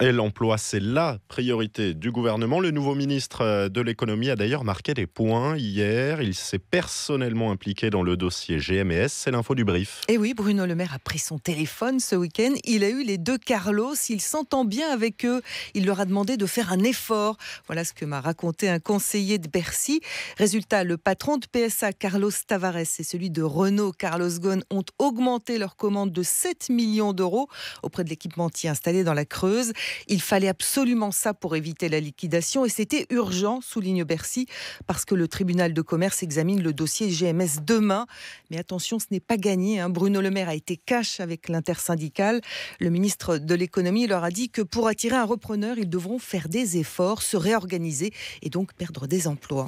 Et l'emploi, c'est la priorité du gouvernement. Le nouveau ministre euh, de l'économie a d'ailleurs marqué des points hier. Il s'est personnellement impliqué dans le dossier GMS. C'est l'info du brief. Et eh oui, Bruno Le Maire a pris son téléphone ce week-end. Il a eu les deux Carlos. Il s'entend bien avec eux. Il leur a demandé de faire un effort. Voilà ce que m'a raconté un conseiller de Bercy. Résultat, le patron de PSA, Carlos Tavares, et celui de Renault, Carlos Ghosn, ont augmenté leur commande de 7 millions d'euros auprès de l'équipementier installé dans la Creuse. Il fallait absolument ça pour éviter la liquidation et c'était urgent, souligne Bercy, parce que le tribunal de commerce examine le dossier GMS demain. Mais attention, ce n'est pas gagné. Hein. Bruno Le Maire a été cash avec l'intersyndical. Le ministre de l'économie leur a dit que pour attirer un repreneur, ils devront faire des efforts, se réorganiser et donc perdre des emplois.